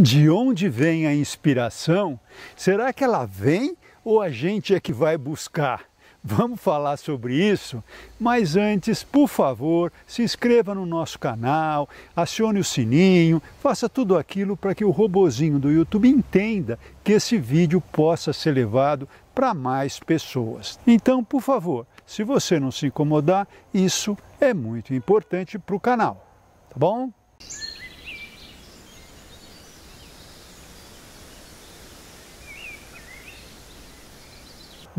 De onde vem a inspiração? Será que ela vem ou a gente é que vai buscar? Vamos falar sobre isso, mas antes, por favor, se inscreva no nosso canal, acione o sininho, faça tudo aquilo para que o robozinho do YouTube entenda que esse vídeo possa ser levado para mais pessoas. Então, por favor, se você não se incomodar, isso é muito importante para o canal, tá bom?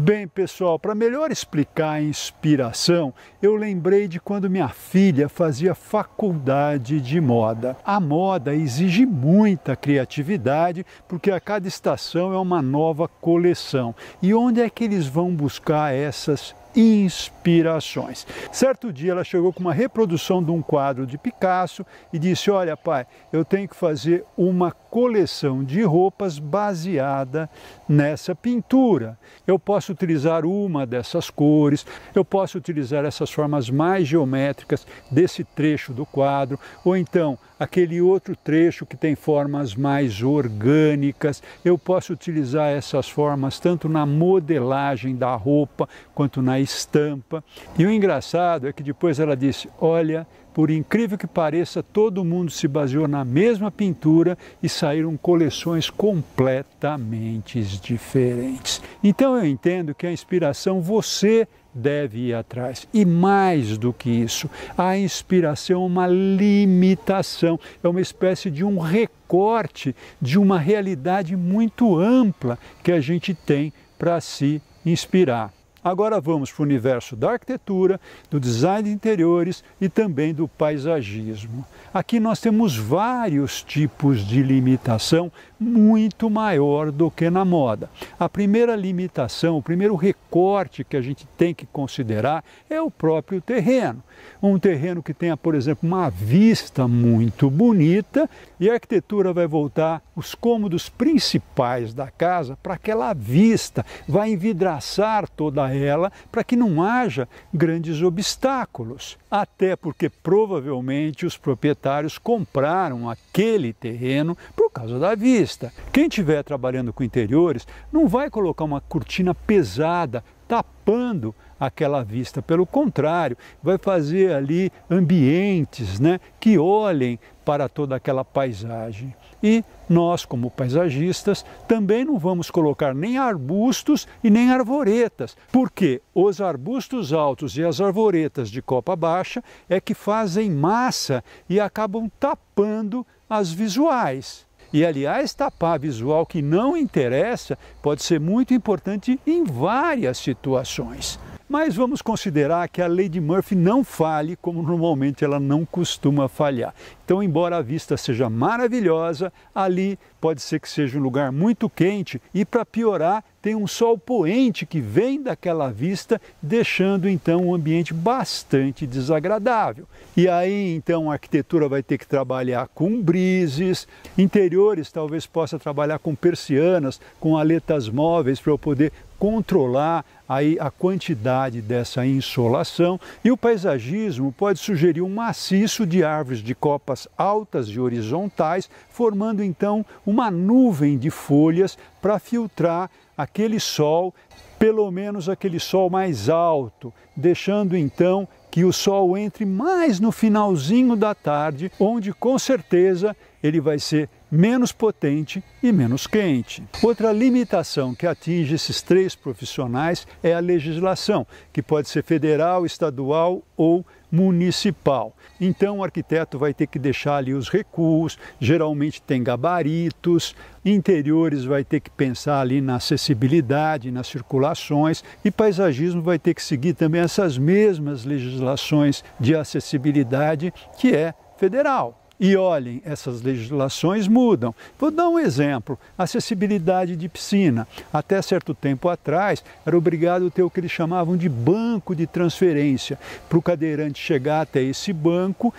Bem, pessoal, para melhor explicar a inspiração, eu lembrei de quando minha filha fazia faculdade de moda. A moda exige muita criatividade, porque a cada estação é uma nova coleção. E onde é que eles vão buscar essas inspirações. Certo dia ela chegou com uma reprodução de um quadro de Picasso e disse: Olha, pai, eu tenho que fazer uma coleção de roupas baseada nessa pintura. Eu posso utilizar uma dessas cores, eu posso utilizar essas formas mais geométricas desse trecho do quadro, ou então aquele outro trecho que tem formas mais orgânicas. Eu posso utilizar essas formas tanto na modelagem da roupa quanto na estampa. E o engraçado é que depois ela disse: Olha, por incrível que pareça, todo mundo se baseou na mesma pintura e saíram coleções completamente diferentes. Então eu entendo que a inspiração você deve ir atrás. E mais do que isso, a inspiração é uma limitação, é uma espécie de um recorte de uma realidade muito ampla que a gente tem para se inspirar. Agora vamos para o universo da arquitetura, do design de interiores e também do paisagismo. Aqui nós temos vários tipos de limitação muito maior do que na moda. A primeira limitação, o primeiro recorte que a gente tem que considerar é o próprio terreno. Um terreno que tenha, por exemplo, uma vista muito bonita e a arquitetura vai voltar os cômodos principais da casa para aquela vista, vai envidraçar toda a ela para que não haja grandes obstáculos, até porque provavelmente os proprietários compraram aquele terreno por causa da vista. Quem estiver trabalhando com interiores não vai colocar uma cortina pesada tapando aquela vista. Pelo contrário, vai fazer ali ambientes né, que olhem para toda aquela paisagem. E nós, como paisagistas, também não vamos colocar nem arbustos e nem arvoretas, porque os arbustos altos e as arvoretas de copa baixa é que fazem massa e acabam tapando as visuais. E, aliás, tapar a visual que não interessa pode ser muito importante em várias situações. Mas vamos considerar que a lei de Murphy não fale como normalmente ela não costuma falhar. Então, embora a vista seja maravilhosa, ali pode ser que seja um lugar muito quente e, para piorar, tem um sol poente que vem daquela vista, deixando então um ambiente bastante desagradável. E aí, então, a arquitetura vai ter que trabalhar com brises, interiores talvez possa trabalhar com persianas, com aletas móveis para eu poder controlar aí a quantidade dessa insolação e o paisagismo pode sugerir um maciço de árvores de copas altas e horizontais, formando então uma nuvem de folhas para filtrar aquele sol, pelo menos aquele sol mais alto, deixando então que o sol entre mais no finalzinho da tarde, onde com certeza ele vai ser menos potente e menos quente. Outra limitação que atinge esses três profissionais é a legislação, que pode ser federal, estadual ou municipal. Então o arquiteto vai ter que deixar ali os recuos, geralmente tem gabaritos, interiores vai ter que pensar ali na acessibilidade, nas circulações e paisagismo vai ter que seguir também essas mesmas legislações de acessibilidade que é federal. E olhem, essas legislações mudam. Vou dar um exemplo: acessibilidade de piscina. Até certo tempo atrás, era obrigado a ter o que eles chamavam de banco de transferência, para o cadeirante chegar até esse banco,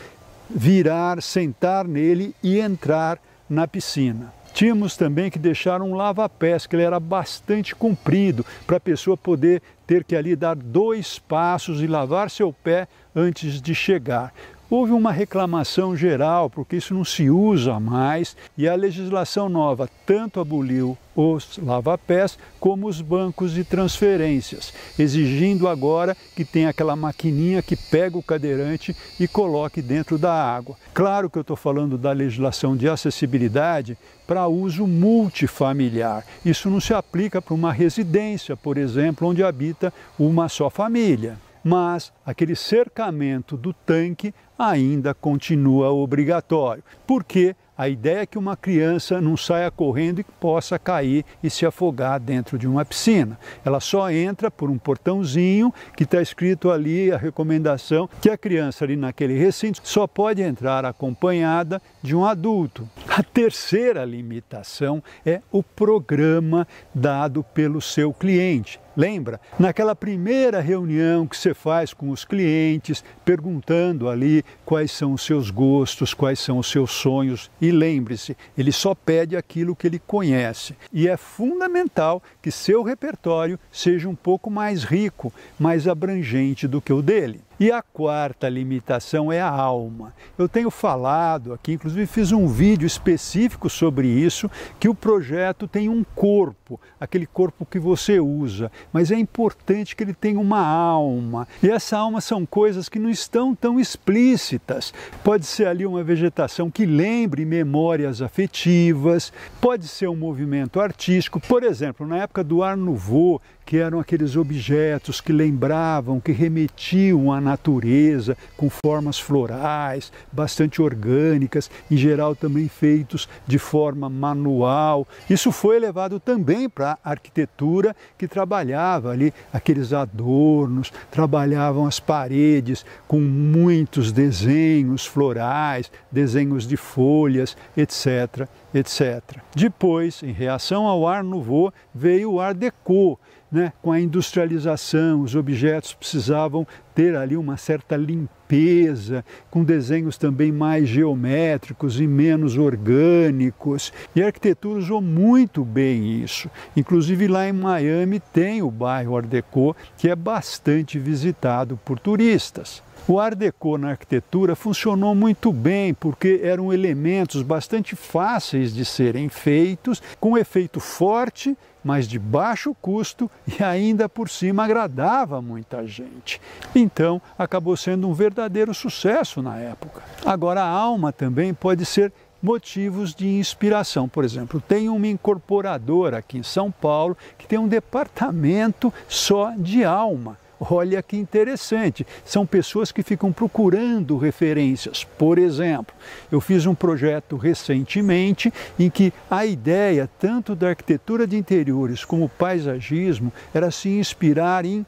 virar, sentar nele e entrar na piscina. Tínhamos também que deixar um lava-pés, que ele era bastante comprido, para a pessoa poder ter que ali dar dois passos e lavar seu pé antes de chegar. Houve uma reclamação geral, porque isso não se usa mais, e a legislação nova tanto aboliu os lavapés como os bancos de transferências, exigindo agora que tenha aquela maquininha que pega o cadeirante e coloque dentro da água. Claro que eu estou falando da legislação de acessibilidade para uso multifamiliar. Isso não se aplica para uma residência, por exemplo, onde habita uma só família mas aquele cercamento do tanque ainda continua obrigatório, porque a ideia é que uma criança não saia correndo e possa cair e se afogar dentro de uma piscina. Ela só entra por um portãozinho que está escrito ali a recomendação que a criança ali naquele recinto só pode entrar acompanhada de um adulto. A terceira limitação é o programa dado pelo seu cliente. Lembra? Naquela primeira reunião que você faz com os clientes, perguntando ali quais são os seus gostos, quais são os seus sonhos. E lembre-se, ele só pede aquilo que ele conhece. E é fundamental que seu repertório seja um pouco mais rico, mais abrangente do que o dele. E a quarta limitação é a alma. Eu tenho falado aqui, inclusive fiz um vídeo específico sobre isso, que o projeto tem um corpo, aquele corpo que você usa, mas é importante que ele tenha uma alma. E essa alma são coisas que não estão tão explícitas. Pode ser ali uma vegetação que lembre memórias afetivas, pode ser um movimento artístico, por exemplo, na época do Ar Nouveau, que eram aqueles objetos que lembravam, que remetiam a natureza, com formas florais, bastante orgânicas, em geral também feitos de forma manual. Isso foi levado também para a arquitetura, que trabalhava ali aqueles adornos, trabalhavam as paredes com muitos desenhos florais, desenhos de folhas, etc, etc. Depois, em reação ao ar Nouveau, veio o ar Deco, né, com a industrialização, os objetos precisavam ter ali uma certa limpeza, com desenhos também mais geométricos e menos orgânicos. E a arquitetura usou muito bem isso. Inclusive lá em Miami tem o bairro Art Deco, que é bastante visitado por turistas. O Art Deco na arquitetura funcionou muito bem porque eram elementos bastante fáceis de serem feitos, com efeito forte, mas de baixo custo e ainda por cima agradava muita gente. Então acabou sendo um verdadeiro sucesso na época. Agora a alma também pode ser motivos de inspiração. Por exemplo, tem uma incorporadora aqui em São Paulo que tem um departamento só de alma. Olha que interessante. São pessoas que ficam procurando referências. Por exemplo, eu fiz um projeto recentemente em que a ideia tanto da arquitetura de interiores como paisagismo era se inspirar em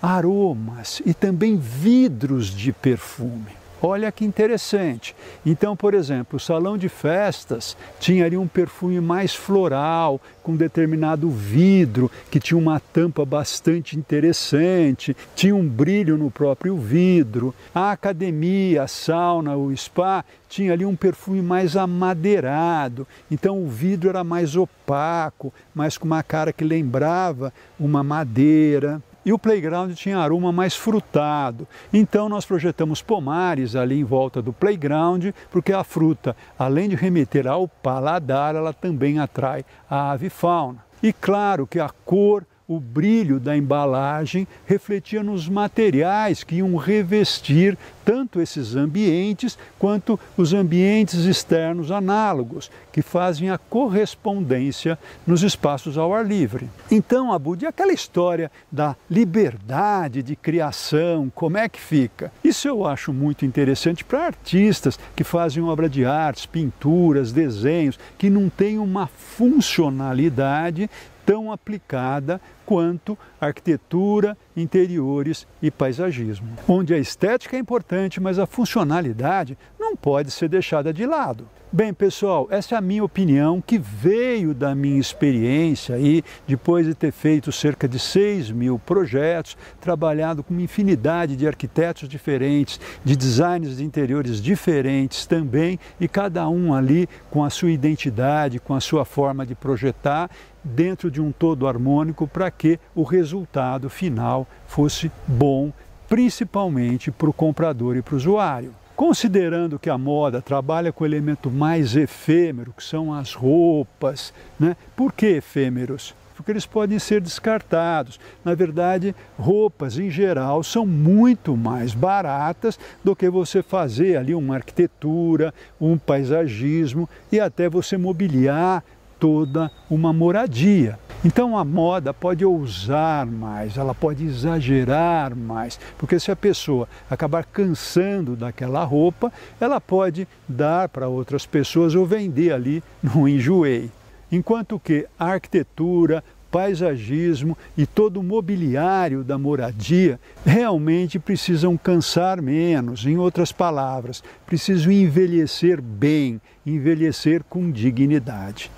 aromas e também vidros de perfume. Olha que interessante. Então, por exemplo, o salão de festas tinha ali um perfume mais floral, com determinado vidro, que tinha uma tampa bastante interessante, tinha um brilho no próprio vidro. A academia, a sauna, o spa tinha ali um perfume mais amadeirado, então o vidro era mais opaco, mas com uma cara que lembrava uma madeira e o playground tinha aroma mais frutado. Então nós projetamos pomares ali em volta do playground, porque a fruta, além de remeter ao paladar, ela também atrai a avifauna. E claro que a cor o brilho da embalagem refletia nos materiais que iam revestir tanto esses ambientes quanto os ambientes externos análogos, que fazem a correspondência nos espaços ao ar livre. Então, Abud, e aquela história da liberdade de criação, como é que fica? Isso eu acho muito interessante para artistas que fazem obra de artes, pinturas, desenhos, que não têm uma funcionalidade tão aplicada quanto arquitetura, interiores e paisagismo, onde a estética é importante, mas a funcionalidade não pode ser deixada de lado. Bem, pessoal, essa é a minha opinião que veio da minha experiência e depois de ter feito cerca de 6 mil projetos, trabalhado com uma infinidade de arquitetos diferentes, de designers de interiores diferentes também, e cada um ali com a sua identidade, com a sua forma de projetar dentro de um todo harmônico para que o resultado final fosse bom, principalmente para o comprador e para o usuário. Considerando que a moda trabalha com o elemento mais efêmero, que são as roupas, né? por que efêmeros? Porque eles podem ser descartados. Na verdade, roupas em geral são muito mais baratas do que você fazer ali uma arquitetura, um paisagismo e até você mobiliar toda uma moradia. Então a moda pode ousar mais, ela pode exagerar mais, porque se a pessoa acabar cansando daquela roupa, ela pode dar para outras pessoas ou vender ali no enjoei. Enquanto que a arquitetura, paisagismo e todo o mobiliário da moradia realmente precisam cansar menos, em outras palavras, precisam envelhecer bem, envelhecer com dignidade.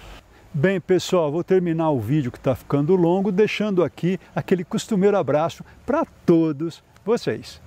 Bem, pessoal, vou terminar o vídeo que está ficando longo, deixando aqui aquele costumeiro abraço para todos vocês.